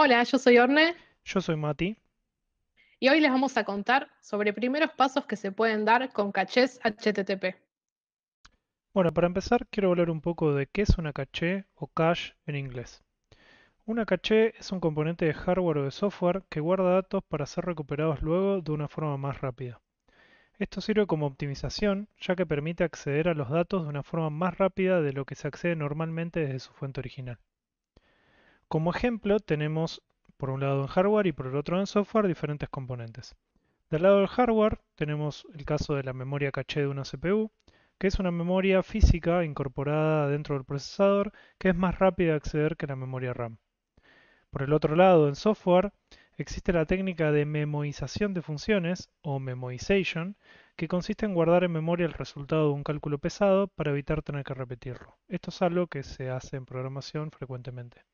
Hola, yo soy Orne Yo soy Mati. y hoy les vamos a contar sobre primeros pasos que se pueden dar con cachés HTTP. Bueno, para empezar quiero hablar un poco de qué es una caché o cache en inglés. Una caché es un componente de hardware o de software que guarda datos para ser recuperados luego de una forma más rápida. Esto sirve como optimización, ya que permite acceder a los datos de una forma más rápida de lo que se accede normalmente desde su fuente original. Como ejemplo tenemos por un lado en hardware y por el otro en software diferentes componentes. Del lado del hardware tenemos el caso de la memoria caché de una CPU, que es una memoria física incorporada dentro del procesador que es más rápida de acceder que la memoria RAM. Por el otro lado, en software, existe la técnica de memoización de funciones, o memoization, que consiste en guardar en memoria el resultado de un cálculo pesado para evitar tener que repetirlo. Esto es algo que se hace en programación frecuentemente.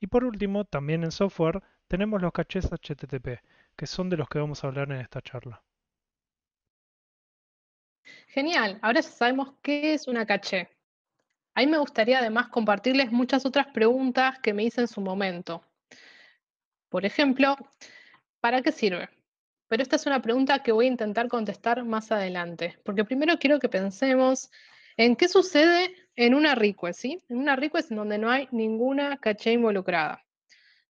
Y por último, también en software, tenemos los cachés HTTP, que son de los que vamos a hablar en esta charla. Genial, ahora ya sabemos qué es una caché. A mí me gustaría además compartirles muchas otras preguntas que me hice en su momento. Por ejemplo, ¿para qué sirve? Pero esta es una pregunta que voy a intentar contestar más adelante, porque primero quiero que pensemos en qué sucede en una request, ¿sí? En una request en donde no hay ninguna caché involucrada.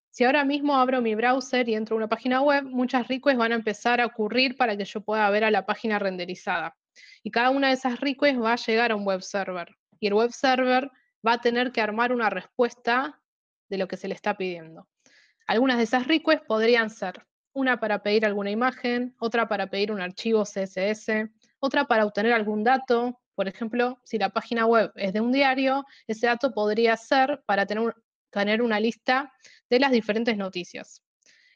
Si ahora mismo abro mi browser y entro a una página web, muchas requests van a empezar a ocurrir para que yo pueda ver a la página renderizada. Y cada una de esas requests va a llegar a un web server. Y el web server va a tener que armar una respuesta de lo que se le está pidiendo. Algunas de esas requests podrían ser una para pedir alguna imagen, otra para pedir un archivo CSS, otra para obtener algún dato, por ejemplo, si la página web es de un diario, ese dato podría ser para tener, una lista de las diferentes noticias.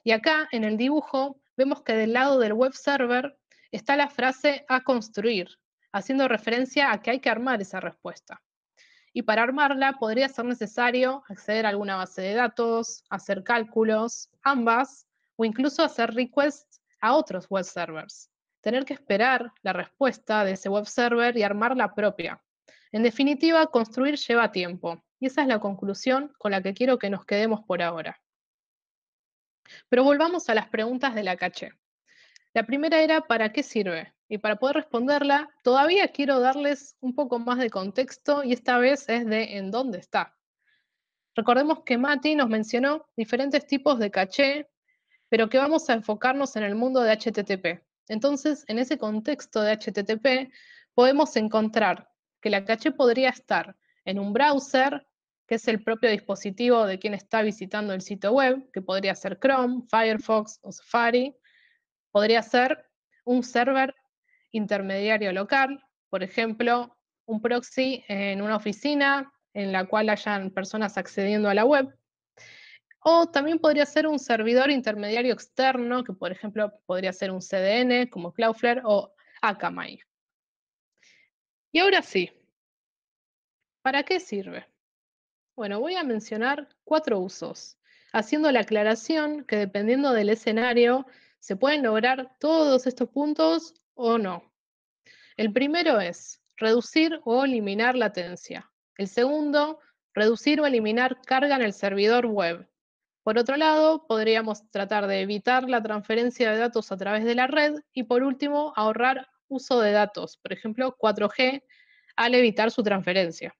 Y acá en el dibujo vemos que del lado del web server está la frase a construir, haciendo referencia a que hay que armar esa respuesta. Y para armarla podría ser necesario acceder a alguna base de datos, hacer cálculos, ambas, o incluso hacer requests a otros web servers tener que esperar la respuesta de ese web server y armar la propia. En definitiva, construir lleva tiempo, y esa es la conclusión con la que quiero que nos quedemos por ahora. Pero volvamos a las preguntas de la caché. La primera era, ¿para qué sirve? Y para poder responderla, todavía quiero darles un poco más de contexto y esta vez es de en dónde está. Recordemos que Mati nos mencionó diferentes tipos de caché, pero que vamos a enfocarnos en el mundo de HTTP, entonces, en ese contexto de HTTP, podemos encontrar que la caché podría estar en un browser, que es el propio dispositivo de quien está visitando el sitio web, que podría ser Chrome, Firefox o Safari. Podría ser un server intermediario local, por ejemplo, un proxy en una oficina en la cual hayan personas accediendo a la web. O también podría ser un servidor intermediario externo, que por ejemplo podría ser un CDN como Cloudflare o Akamai. Y ahora sí, ¿para qué sirve? Bueno, voy a mencionar cuatro usos, haciendo la aclaración que dependiendo del escenario se pueden lograr todos estos puntos o no. El primero es reducir o eliminar latencia. El segundo, reducir o eliminar carga en el servidor web. Por otro lado, podríamos tratar de evitar la transferencia de datos a través de la red y por último, ahorrar uso de datos, por ejemplo 4G, al evitar su transferencia.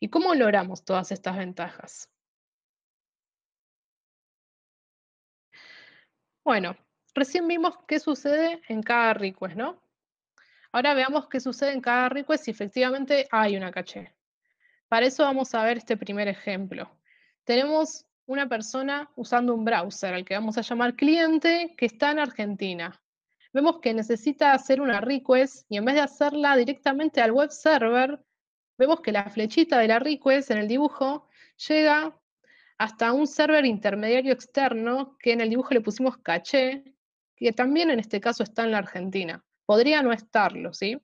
¿Y cómo logramos todas estas ventajas? Bueno, recién vimos qué sucede en cada request, ¿no? Ahora veamos qué sucede en cada request si efectivamente hay una caché. Para eso vamos a ver este primer ejemplo. Tenemos una persona usando un browser, al que vamos a llamar cliente, que está en Argentina. Vemos que necesita hacer una request y en vez de hacerla directamente al web server, vemos que la flechita de la request en el dibujo llega hasta un server intermediario externo que en el dibujo le pusimos caché, que también en este caso está en la Argentina. Podría no estarlo, ¿sí?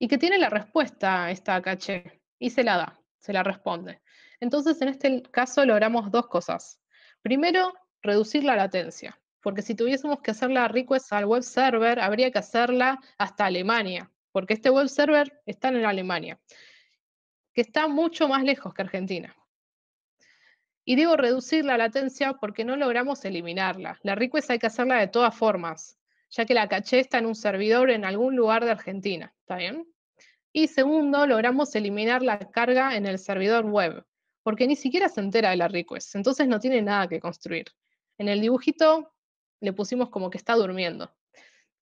Y que tiene la respuesta a esta caché y se la da, se la responde. Entonces, en este caso logramos dos cosas. Primero, reducir la latencia, porque si tuviésemos que hacer la request al web server, habría que hacerla hasta Alemania, porque este web server está en Alemania, que está mucho más lejos que Argentina. Y digo reducir la latencia porque no logramos eliminarla. La request hay que hacerla de todas formas, ya que la caché está en un servidor en algún lugar de Argentina, ¿está bien? Y segundo, logramos eliminar la carga en el servidor web, porque ni siquiera se entera de la request, entonces no tiene nada que construir. En el dibujito le pusimos como que está durmiendo.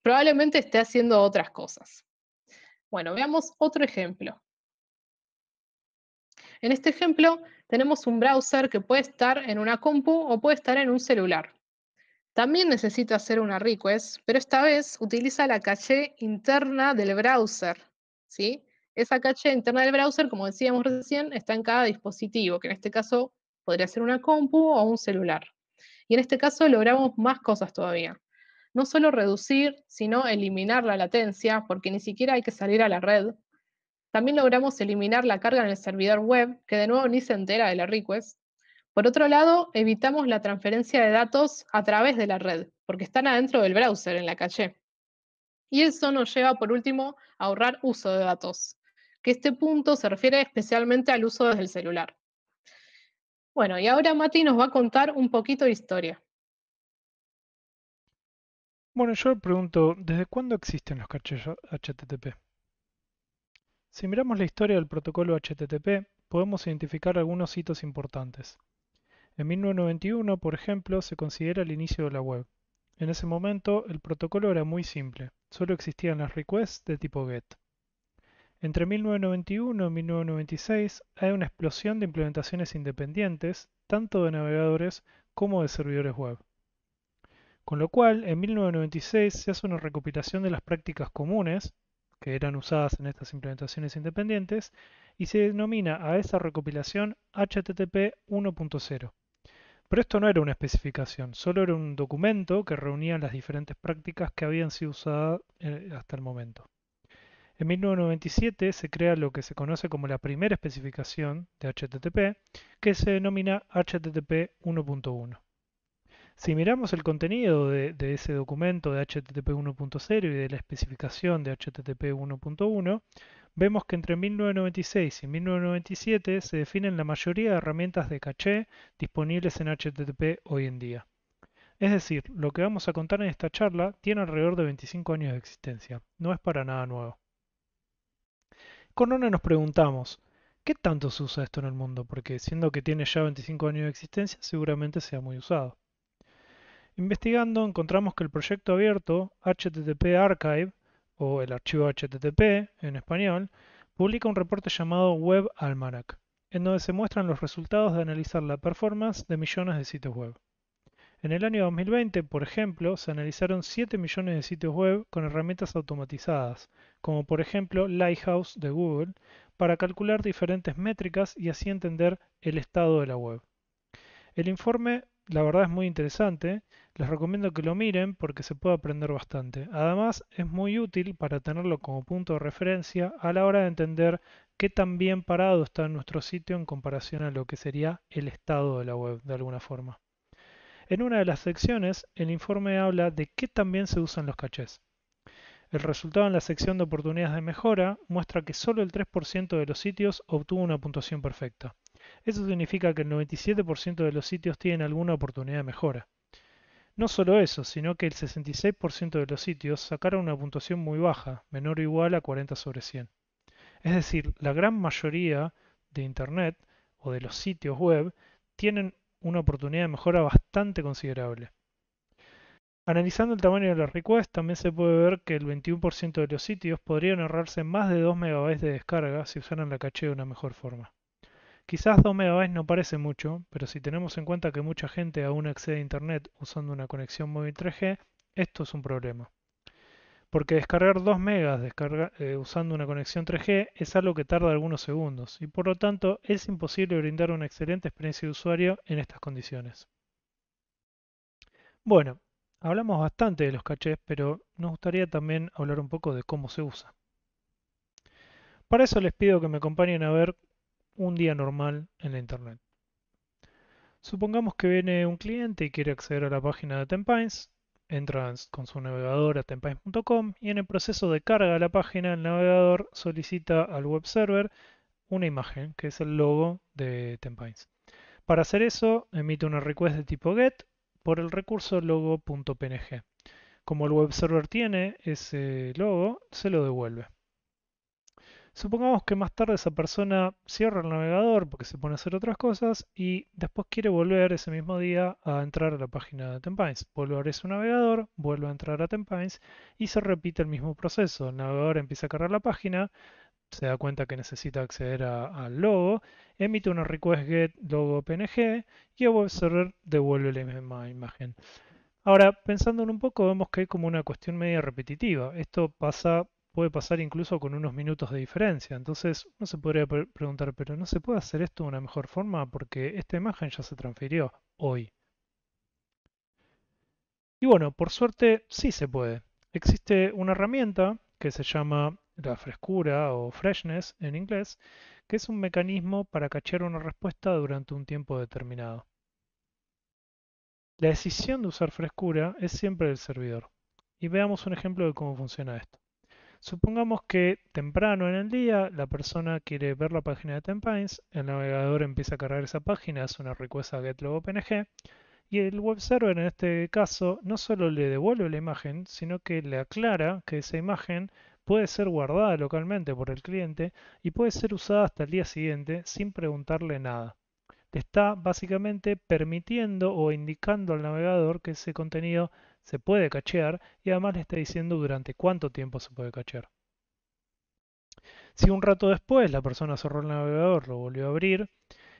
Probablemente esté haciendo otras cosas. Bueno, veamos otro ejemplo. En este ejemplo tenemos un browser que puede estar en una compu o puede estar en un celular. También necesita hacer una request, pero esta vez utiliza la caché interna del browser, ¿sí? Esa caché interna del browser, como decíamos recién, está en cada dispositivo, que en este caso podría ser una compu o un celular. Y en este caso logramos más cosas todavía. No solo reducir, sino eliminar la latencia, porque ni siquiera hay que salir a la red. También logramos eliminar la carga en el servidor web, que de nuevo ni se entera de la request. Por otro lado, evitamos la transferencia de datos a través de la red, porque están adentro del browser, en la caché. Y eso nos lleva, por último, a ahorrar uso de datos que este punto se refiere especialmente al uso desde el celular. Bueno, y ahora Mati nos va a contar un poquito de historia. Bueno, yo pregunto, ¿desde cuándo existen los cachillos HTTP? Si miramos la historia del protocolo HTTP, podemos identificar algunos hitos importantes. En 1991, por ejemplo, se considera el inicio de la web. En ese momento, el protocolo era muy simple, solo existían las requests de tipo GET. Entre 1991 y 1996 hay una explosión de implementaciones independientes, tanto de navegadores como de servidores web. Con lo cual, en 1996 se hace una recopilación de las prácticas comunes que eran usadas en estas implementaciones independientes y se denomina a esa recopilación HTTP 1.0. Pero esto no era una especificación, solo era un documento que reunía las diferentes prácticas que habían sido usadas eh, hasta el momento. En 1997 se crea lo que se conoce como la primera especificación de HTTP, que se denomina HTTP 1.1. Si miramos el contenido de, ese documento de HTTP 1.0 y de la especificación de HTTP 1.1, vemos que entre 1996 y 1997 se definen la mayoría de herramientas de caché disponibles en HTTP hoy en día. Es decir, lo que vamos a contar en esta charla tiene alrededor de 25 años de existencia, no es para nada nuevo con una nos preguntamos, ¿qué tanto se usa esto en el mundo? Porque siendo que tiene ya 25 años de existencia, seguramente sea muy usado. Investigando, encontramos que el proyecto abierto HTTP Archive, o el archivo HTTP en español, publica un reporte llamado Web Almanac, en donde se muestran los resultados de analizar la performance de millones de sitios web. En el año 2020, por ejemplo, se analizaron 7 millones de sitios web con herramientas automatizadas, como por ejemplo Lighthouse de Google, para calcular diferentes métricas y así entender el estado de la web. El informe, la verdad, es muy interesante, les recomiendo que lo miren porque se puede aprender bastante. Además, es muy útil para tenerlo como punto de referencia a la hora de entender qué tan bien parado está nuestro sitio en comparación a lo que sería el estado de la web, de alguna forma. En una de las secciones, el informe habla de qué también se usan los cachés. El resultado en la sección de oportunidades de mejora muestra que solo el 3% de los sitios obtuvo una puntuación perfecta. Eso significa que el 97% de los sitios tienen alguna oportunidad de mejora. No solo eso, sino que el 66% de los sitios sacaron una puntuación muy baja, menor o igual a 40 sobre 100. Es decir, la gran mayoría de Internet o de los sitios web tienen una oportunidad de mejora bastante considerable. Analizando el tamaño de la request, también se puede ver que el 21% de los sitios podrían ahorrarse más de 2 MB de descarga si usaran la caché de una mejor forma. Quizás 2 MB no parece mucho, pero si tenemos en cuenta que mucha gente aún accede a Internet usando una conexión móvil 3G, esto es un problema porque descargar 2 megas eh, usando una conexión 3G es algo que tarda algunos segundos y por lo tanto es imposible brindar una excelente experiencia de usuario en estas condiciones. Bueno, hablamos bastante de los cachés, pero nos gustaría también hablar un poco de cómo se usa. Para eso les pido que me acompañen a ver un día normal en la internet. Supongamos que viene un cliente y quiere acceder a la página de Tempines entra con su navegador a tempines.com y en el proceso de carga de la página el navegador solicita al web server una imagen que es el logo de Tempines. Para hacer eso emite una request de tipo get por el recurso logo.png. Como el web server tiene ese logo, se lo devuelve. Supongamos que más tarde esa persona cierra el navegador porque se pone a hacer otras cosas y después quiere volver ese mismo día a entrar a la página de Tempines. Vuelve a abrir su navegador, vuelve a entrar a Tempines y se repite el mismo proceso. El navegador empieza a cargar la página, se da cuenta que necesita acceder al logo, emite una request get logo png y a server devuelve la misma imagen. Ahora, pensando en un poco, vemos que hay como una cuestión media repetitiva. Esto pasa puede pasar incluso con unos minutos de diferencia. Entonces uno se podría preguntar, pero ¿no se puede hacer esto de una mejor forma? Porque esta imagen ya se transfirió hoy. Y bueno, por suerte sí se puede. Existe una herramienta que se llama la frescura o freshness en inglés, que es un mecanismo para cachar una respuesta durante un tiempo determinado. La decisión de usar frescura es siempre del servidor. Y veamos un ejemplo de cómo funciona esto. Supongamos que temprano en el día la persona quiere ver la página de Tempines, el navegador empieza a cargar esa página, hace una request a getlogopng y el web server en este caso no solo le devuelve la imagen, sino que le aclara que esa imagen puede ser guardada localmente por el cliente y puede ser usada hasta el día siguiente sin preguntarle nada. Le está básicamente permitiendo o indicando al navegador que ese contenido se puede cachear y además le está diciendo durante cuánto tiempo se puede cachear. Si un rato después la persona cerró el navegador, lo volvió a abrir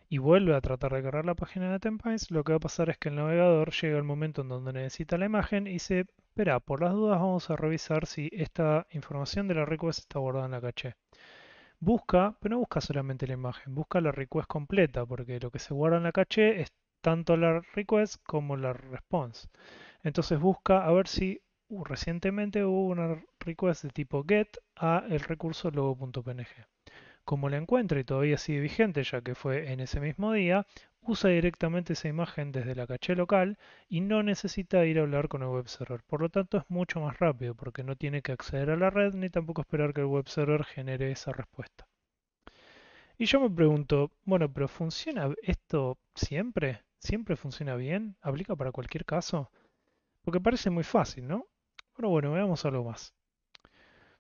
y vuelve a tratar de cargar la página de Tempines, lo que va a pasar es que el navegador llega al momento en donde necesita la imagen y se espera, por las dudas vamos a revisar si esta información de la request está guardada en la caché. Busca, pero no busca solamente la imagen, busca la request completa, porque lo que se guarda en la caché es tanto la request como la response. Entonces busca a ver si uh, recientemente hubo una request de tipo get a el recurso logo.png. Como la encuentra y todavía sigue vigente ya que fue en ese mismo día, usa directamente esa imagen desde la caché local y no necesita ir a hablar con el web server. Por lo tanto es mucho más rápido porque no tiene que acceder a la red ni tampoco esperar que el web server genere esa respuesta. Y yo me pregunto, bueno, pero ¿funciona esto siempre? ¿Siempre funciona bien? ¿Aplica para cualquier caso? Porque parece muy fácil, ¿no? Pero bueno, veamos algo más.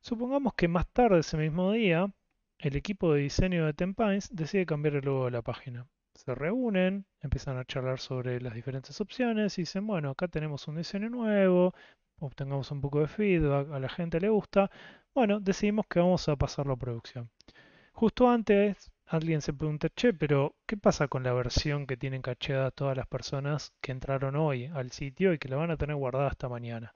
Supongamos que más tarde ese mismo día, el equipo de diseño de Tempines decide cambiar el logo de la página. Se reúnen, empiezan a charlar sobre las diferentes opciones y dicen, bueno, acá tenemos un diseño nuevo, obtengamos un poco de feedback, a la gente le gusta. Bueno, decidimos que vamos a pasarlo a producción. Justo antes alguien se pregunta, che, pero ¿qué pasa con la versión que tienen cacheadas todas las personas que entraron hoy al sitio y que la van a tener guardada hasta mañana?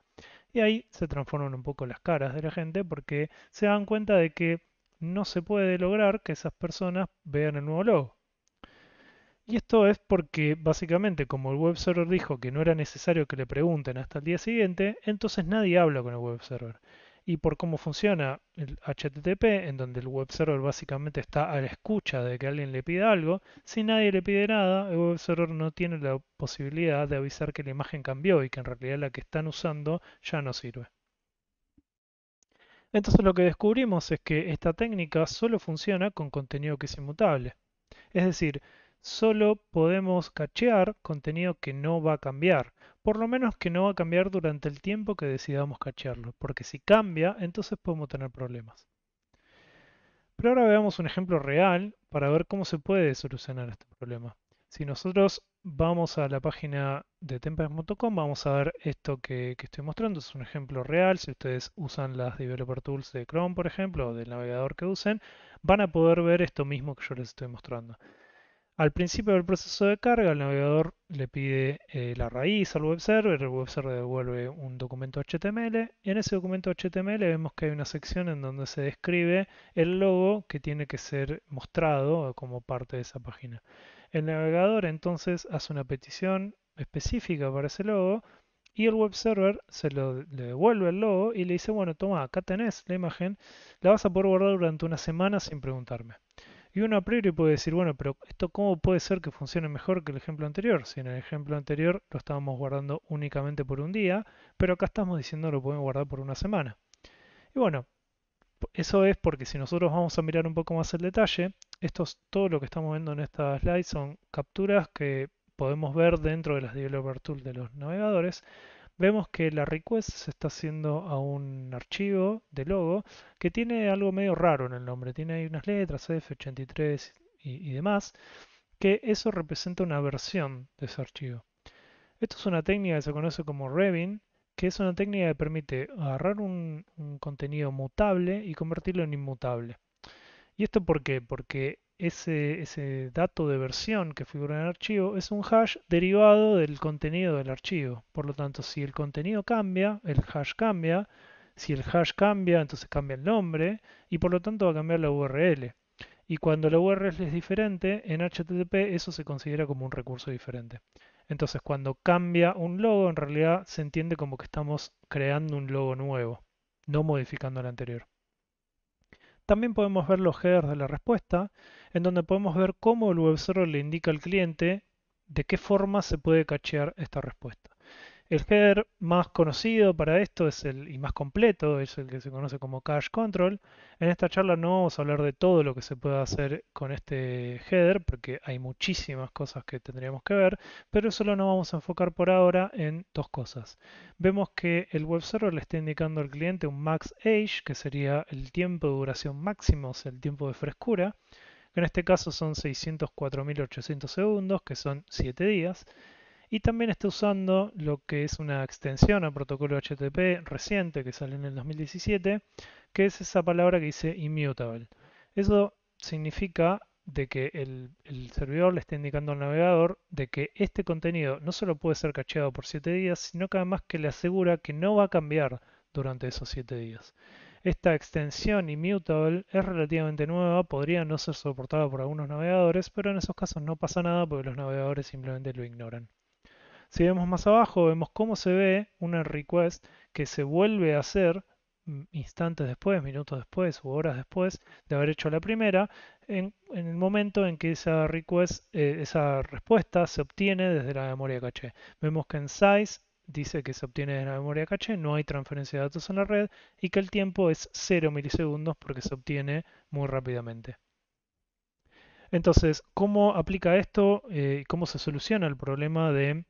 Y ahí se transforman un poco las caras de la gente porque se dan cuenta de que no se puede lograr que esas personas vean el nuevo logo. Y esto es porque básicamente como el web server dijo que no era necesario que le pregunten hasta el día siguiente, entonces nadie habla con el web server y por cómo funciona el HTTP, en donde el web server básicamente está a la escucha de que alguien le pida algo, si nadie le pide nada, el web server no tiene la posibilidad de avisar que la imagen cambió y que en realidad la que están usando ya no sirve. Entonces lo que descubrimos es que esta técnica solo funciona con contenido que es inmutable. Es decir, solo podemos cachear contenido que no va a cambiar. Por lo menos que no va a cambiar durante el tiempo que decidamos cachearlo, porque si cambia, entonces podemos tener problemas. Pero ahora veamos un ejemplo real para ver cómo se puede solucionar este problema. Si nosotros vamos a la página de tempest.com, vamos a ver esto que, que, estoy mostrando. Es un ejemplo real. Si ustedes usan las Developer Tools de Chrome, por ejemplo, o del navegador que usen, van a poder ver esto mismo que yo les estoy mostrando. Al principio del proceso de carga, el navegador le pide eh, la raíz al web server, el web server devuelve un documento HTML. Y en ese documento HTML vemos que hay una sección en donde se describe el logo que tiene que ser mostrado como parte de esa página. El navegador entonces hace una petición específica para ese logo y el web server se lo, le devuelve el logo y le dice, bueno, toma, acá tenés la imagen, la vas a poder guardar durante una semana sin preguntarme. Y uno a priori puede decir, bueno, pero esto cómo puede ser que funcione mejor que el ejemplo anterior, si en el ejemplo anterior lo estábamos guardando únicamente por un día, pero acá estamos diciendo lo podemos guardar por una semana. Y bueno, eso es porque si nosotros vamos a mirar un poco más el detalle, esto es todo lo que estamos viendo en esta slide son capturas que podemos ver dentro de las developer tools de los navegadores, vemos que la request se está haciendo a un archivo de logo que tiene algo medio raro en el nombre. Tiene ahí unas letras, F83 y, demás, que eso representa una versión de ese archivo. Esto es una técnica que se conoce como Revin, que es una técnica que permite agarrar un, contenido mutable y convertirlo en inmutable. ¿Y esto por qué? Porque ese, dato de versión que figura en el archivo es un hash derivado del contenido del archivo. Por lo tanto, si el contenido cambia, el hash cambia. Si el hash cambia, entonces cambia el nombre y por lo tanto va a cambiar la URL. Y cuando la URL es diferente, en HTTP eso se considera como un recurso diferente. Entonces, cuando cambia un logo, en realidad se entiende como que estamos creando un logo nuevo, no modificando el anterior. También podemos ver los headers de la respuesta en donde podemos ver cómo el web server le indica al cliente de qué forma se puede cachear esta respuesta. El header más conocido para esto es el y más completo, es el que se conoce como cache control. En esta charla no vamos a hablar de todo lo que se puede hacer con este header porque hay muchísimas cosas que tendríamos que ver, pero solo nos vamos a enfocar por ahora en dos cosas. Vemos que el web server le está indicando al cliente un max age, que sería el tiempo de duración máximo, o sea, el tiempo de frescura en este caso son 604.800 segundos, que son 7 días. Y también está usando lo que es una extensión a protocolo HTTP reciente que sale en el 2017, que es esa palabra que dice immutable. Eso significa de que el, servidor le está indicando al navegador de que este contenido no solo puede ser cacheado por 7 días, sino que además que le asegura que no va a cambiar durante esos 7 días. Esta extensión immutable es relativamente nueva, podría no ser soportada por algunos navegadores, pero en esos casos no pasa nada porque los navegadores simplemente lo ignoran. Si vemos más abajo, vemos cómo se ve una request que se vuelve a hacer mm, instantes después, minutos después o horas después de haber hecho la primera, en, el momento en que esa, request, eh, esa respuesta se obtiene desde la memoria caché. Vemos que en size dice que se obtiene de la memoria caché, no hay transferencia de datos en la red y que el tiempo es 0 milisegundos porque se obtiene muy rápidamente. Entonces, ¿cómo aplica esto? Eh, ¿Cómo se soluciona el problema de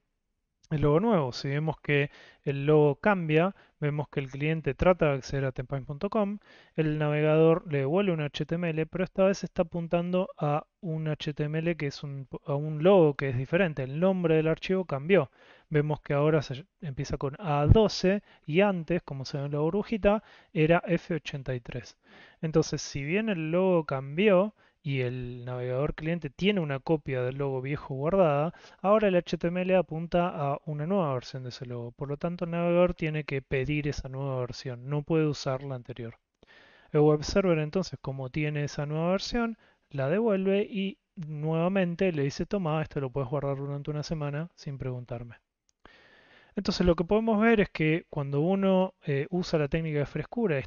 el logo nuevo. Si vemos que el logo cambia, vemos que el cliente trata de acceder a tempine.com, el navegador le devuelve un HTML, pero esta vez está apuntando a un HTML que es un, logo que es diferente. El nombre del archivo cambió. Vemos que ahora se empieza con A12 y antes, como se ve en la burbujita, era F83. Entonces, si bien el logo cambió, y el navegador cliente tiene una copia del logo viejo guardada, ahora el HTML apunta a una nueva versión de ese logo. Por lo tanto, el navegador tiene que pedir esa nueva versión, no puede usar la anterior. El web server entonces, como tiene esa nueva versión, la devuelve y nuevamente le dice, toma, esto lo puedes guardar durante una semana sin preguntarme. Entonces lo que podemos ver es que cuando uno eh, usa la técnica de frescura,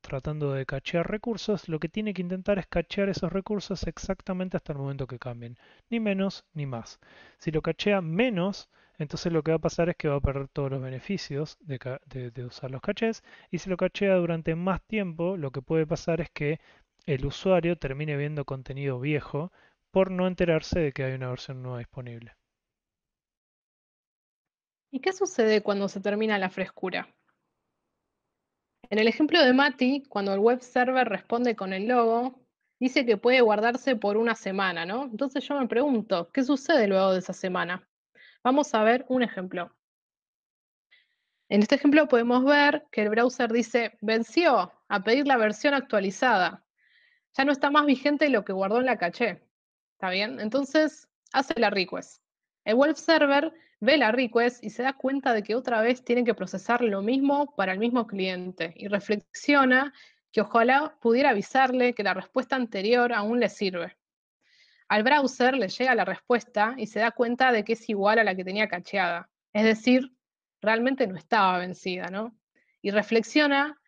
tratando de cachear recursos, lo que tiene que intentar es cachear esos recursos exactamente hasta el momento que cambien, ni menos ni más. Si lo cachea menos, entonces lo que va a pasar es que va a perder todos los beneficios de, de usar los caches, y si lo cachea durante más tiempo, lo que puede pasar es que el usuario termine viendo contenido viejo por no enterarse de que hay una versión nueva disponible. ¿Y qué sucede cuando se termina la frescura? En el ejemplo de Mati, cuando el web server responde con el logo, dice que puede guardarse por una semana, ¿no? Entonces yo me pregunto, ¿qué sucede luego de esa semana? Vamos a ver un ejemplo. En este ejemplo podemos ver que el browser dice, venció a pedir la versión actualizada. Ya no está más vigente lo que guardó en la caché. ¿Está bien? Entonces hace la request. El web Server ve la request y se da cuenta de que otra vez tiene que procesar lo mismo para el mismo cliente y reflexiona que ojalá pudiera avisarle que la respuesta anterior aún le sirve. Al browser le llega la respuesta y se da cuenta de que es igual a la que tenía cacheada, es decir, realmente no estaba vencida, ¿no? Y reflexiona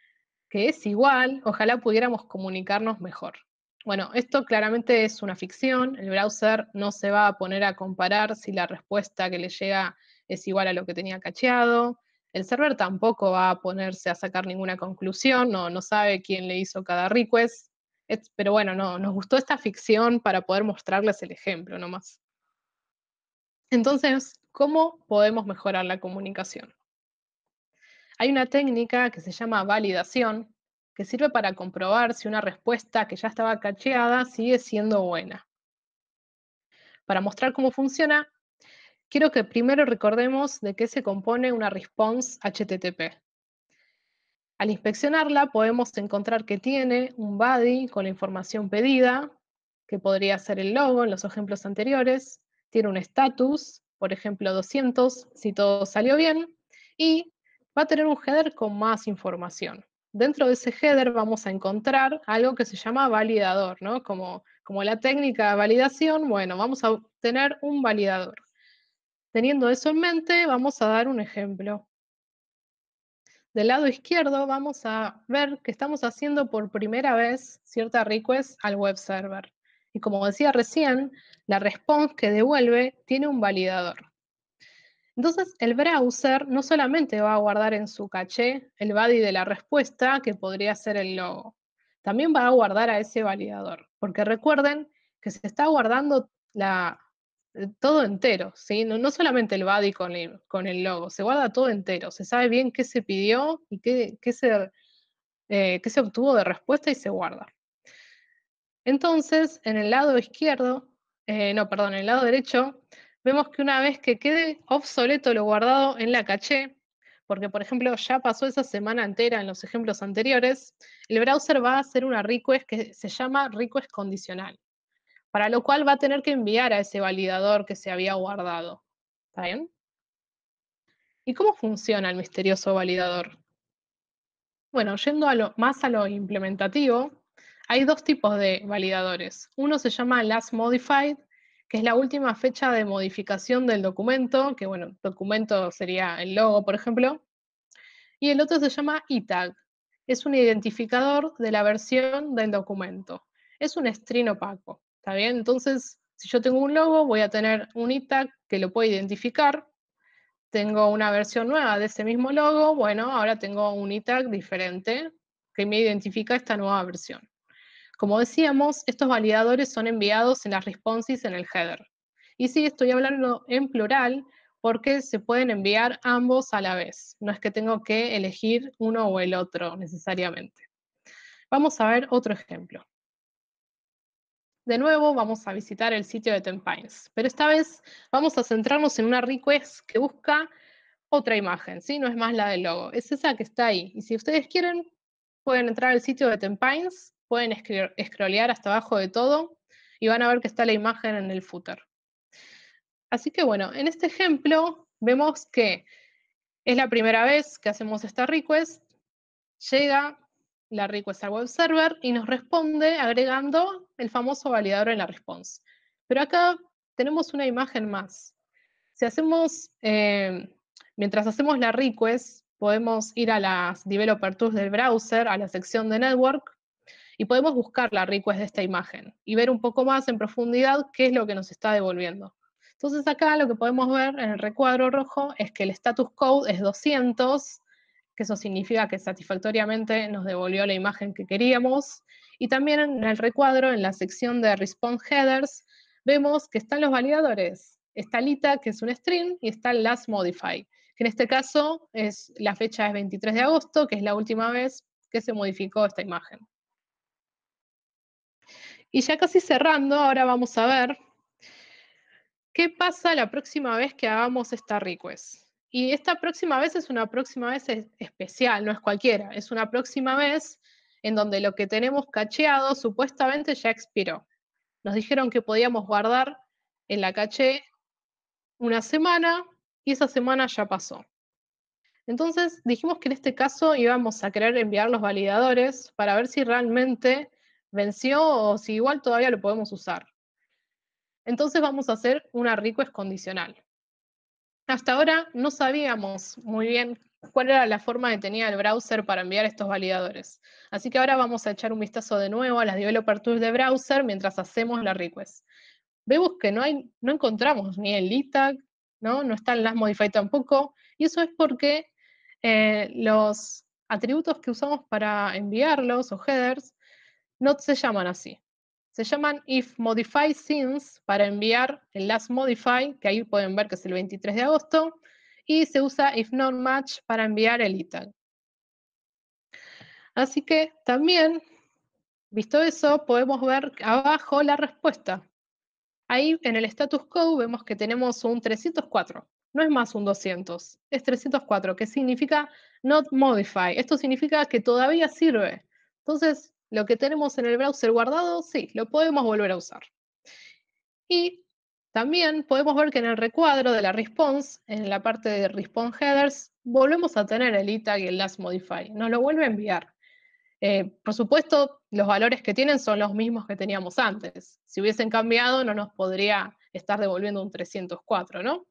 que es igual, ojalá pudiéramos comunicarnos mejor. Bueno, esto claramente es una ficción. El browser no se va a poner a comparar si la respuesta que le llega es igual a lo que tenía cacheado. El server tampoco va a ponerse a sacar ninguna conclusión, no, no sabe quién le hizo cada request. pero bueno, no, nos gustó esta ficción para poder mostrarles el ejemplo nomás. Entonces, ¿cómo podemos mejorar la comunicación? Hay una técnica que se llama validación, que sirve para comprobar si una respuesta que ya estaba cacheada sigue siendo buena. Para mostrar cómo funciona, quiero que primero recordemos de qué se compone una response HTTP. Al inspeccionarla podemos encontrar que tiene un body con la información pedida, que podría ser el logo en los ejemplos anteriores, tiene un status, por ejemplo 200 si todo salió bien, y va a tener un header con más información dentro de ese header vamos a encontrar algo que se llama validador, ¿no? Como, la técnica de validación, bueno, vamos a obtener un validador. Teniendo eso en mente, vamos a dar un ejemplo. Del lado izquierdo vamos a ver que estamos haciendo por primera vez cierta request al web server. Y como decía recién, la response que devuelve tiene un validador. Entonces, el browser no solamente va a guardar en su caché el body de la respuesta, que podría ser el logo, también va a guardar a ese validador, porque recuerden que se está guardando eh, todo entero, ¿sí? no, solamente el body con el, con el, logo, se guarda todo entero, se sabe bien qué se pidió y qué, eh, se, obtuvo de respuesta y se guarda. Entonces, en el lado izquierdo, eh, no, perdón, en el lado derecho, vemos que una vez que quede obsoleto lo guardado en la caché, porque por ejemplo ya pasó esa semana entera en los ejemplos anteriores, el browser va a hacer una request que se llama request condicional, para lo cual va a tener que enviar a ese validador que se había guardado. ¿Está bien? ¿Y cómo funciona el misterioso validador? Bueno, yendo más a lo implementativo, hay dos tipos de validadores. Uno se llama last modified que es la última fecha de modificación del documento, que bueno, documento sería el logo, por ejemplo. Y el otro se llama itag. Es un identificador de la versión del documento. Es un string opaco, ¿está bien? Entonces, si yo tengo un logo, voy a tener un itag que lo puede identificar. Tengo una versión nueva de ese mismo logo, bueno, ahora tengo un itag diferente que me identifica esta nueva versión. Como decíamos, estos validadores son enviados en las responses en el header. Y sí, estoy hablando en plural porque se pueden enviar ambos a la vez. No es que tengo que elegir uno o el otro necesariamente. Vamos a ver otro ejemplo. De nuevo vamos a visitar el sitio de Tempines, pero esta vez vamos a centrarnos en una request que busca otra imagen, ¿sí? No es más la del logo, es esa que está ahí. Y si ustedes quieren, pueden entrar al sitio de Tempines pueden scrollear hasta abajo de todo y van a ver que está la imagen en el footer. Así que bueno, en este ejemplo vemos que es la primera vez que hacemos esta request, llega la request al web server y nos responde agregando el famoso validador en la response. Pero acá tenemos una imagen más. Si hacemos, eh, mientras hacemos la request, podemos ir a las developer tools del browser, a la sección de network, y podemos buscar la request de esta imagen y ver un poco más en profundidad qué es lo que nos está devolviendo. Entonces acá lo que podemos ver en el recuadro rojo es que el status code es 200, que eso significa que satisfactoriamente nos devolvió la imagen que queríamos. Y también en el recuadro, en la sección de response headers, vemos que están los validadores. Está Lita, que es un string, y está last modify, que en este caso es la fecha es 23 de agosto, que es la última vez que se modificó esta imagen. Y ya casi cerrando, ahora vamos a ver qué pasa la próxima vez que hagamos esta request. Y esta próxima vez es una próxima vez especial, no es cualquiera, es una próxima vez en donde lo que tenemos cacheado supuestamente ya expiró. Nos dijeron que podíamos guardar en la caché una semana y esa semana ya pasó. Entonces dijimos que en este caso íbamos a querer enviar los validadores para ver si realmente venció o si igual todavía lo podemos usar. Entonces vamos a hacer una request condicional. Hasta ahora no sabíamos muy bien cuál era la forma que tenía el browser para enviar estos validadores. Así que ahora vamos a echar un vistazo de nuevo a las developer tools de browser mientras hacemos la request. Vemos que no, hay, no encontramos ni el lead tag, ¿no? está en las modify tampoco, y eso es porque eh, los atributos que usamos para enviarlos o headers no se llaman así. Se llaman if modify since para enviar el last modify, que ahí pueden ver que es el 23 de agosto, y se usa if not match para enviar el itag. Así que también, visto eso, podemos ver abajo la respuesta. Ahí en el status quo vemos que tenemos un 304, no es más un 200, es 304, que significa not modify. Esto significa que todavía sirve. Entonces, lo que tenemos en el browser guardado, sí, lo podemos volver a usar. Y también podemos ver que en el recuadro de la response, en la parte de response headers, volvemos a tener el Itag y el last modify. Nos lo vuelve a enviar. Eh, por supuesto, los valores que tienen son los mismos que teníamos antes. Si hubiesen cambiado, no nos podría estar devolviendo un 304, ¿no?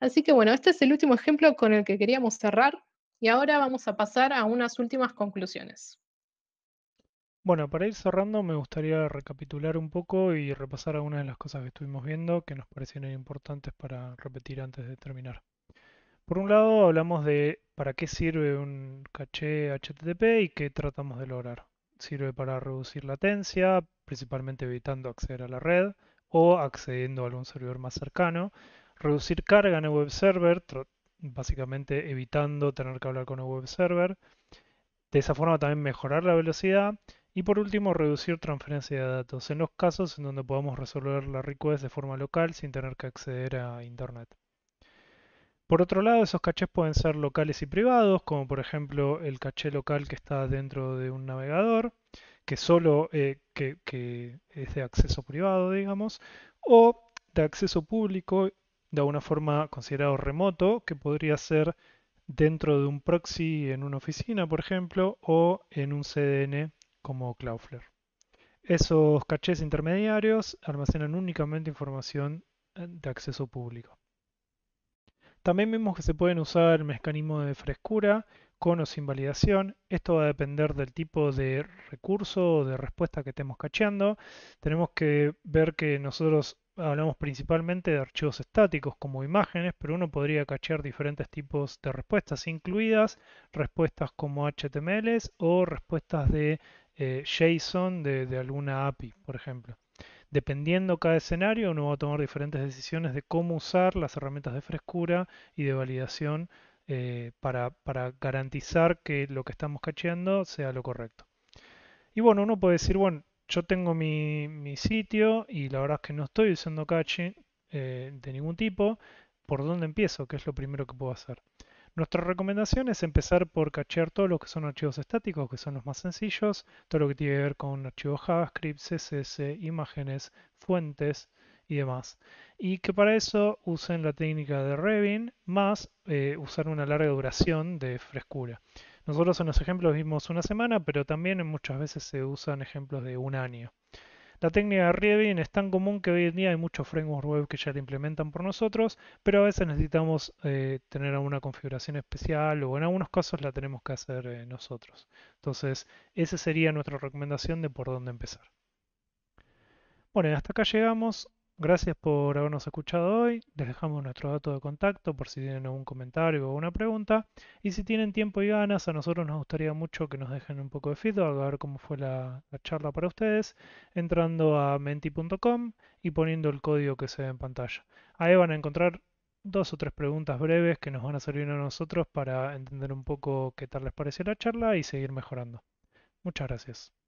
Así que bueno, este es el último ejemplo con el que queríamos cerrar y ahora vamos a pasar a unas últimas conclusiones. Bueno, para ir cerrando, me gustaría recapitular un poco y repasar algunas de las cosas que estuvimos viendo que nos parecieron importantes para repetir antes de terminar. Por un lado, hablamos de para qué sirve un caché HTTP y qué tratamos de lograr. Sirve para reducir latencia, principalmente evitando acceder a la red o accediendo a algún servidor más cercano. Reducir carga en el web server, básicamente evitando tener que hablar con el web server. De esa forma también mejorar la velocidad y por último, reducir transferencia de datos en los casos en donde podamos resolver la request de forma local sin tener que acceder a Internet. Por otro lado, esos cachés pueden ser locales y privados, como por ejemplo el caché local que está dentro de un navegador, que solo eh, que, es de acceso privado, digamos, o de acceso público, de alguna forma considerado remoto, que podría ser dentro de un proxy en una oficina, por ejemplo, o en un CDN como Cloudflare. Esos cachés intermediarios almacenan únicamente información eh, de acceso público. También vemos que se pueden usar el mecanismo de frescura con o sin validación. Esto va a depender del tipo de recurso o de respuesta que estemos cacheando. Tenemos que ver que nosotros hablamos principalmente de archivos estáticos como imágenes, pero uno podría cachear diferentes tipos de respuestas, incluidas respuestas como HTML o respuestas de eh, JSON de, alguna API, por ejemplo. Dependiendo cada escenario, uno va a tomar diferentes decisiones de cómo usar las herramientas de frescura y de validación eh, para, garantizar que lo que estamos cacheando sea lo correcto. Y bueno, uno puede decir, bueno, yo tengo mi, sitio y la verdad es que no estoy usando cache eh, de ningún tipo, ¿por dónde empiezo? ¿Qué es lo primero que puedo hacer? Nuestra recomendación es empezar por cachear todos lo que son archivos estáticos, que son los más sencillos, todo lo que tiene que ver con archivos JavaScript, CSS, imágenes, fuentes y demás. Y que para eso usen la técnica de Revin más eh, usar una larga duración de frescura. Nosotros en los ejemplos vimos una semana, pero también muchas veces se usan ejemplos de un año. La técnica de es tan común que hoy en día hay muchos frameworks web que ya la implementan por nosotros, pero a veces necesitamos eh, tener alguna configuración especial o en algunos casos la tenemos que hacer eh, nosotros. Entonces, esa sería nuestra recomendación de por dónde empezar. Bueno, hasta acá llegamos. Gracias por habernos escuchado hoy. Les dejamos nuestro dato de contacto por si tienen algún comentario o una pregunta. Y si tienen tiempo y ganas, a nosotros nos gustaría mucho que nos dejen un poco de feedback, a ver cómo fue la, la charla para ustedes, entrando a menti.com y poniendo el código que se ve en pantalla. Ahí van a encontrar dos o tres preguntas breves que nos van a servir a nosotros para entender un poco qué tal les pareció la charla y seguir mejorando. Muchas gracias.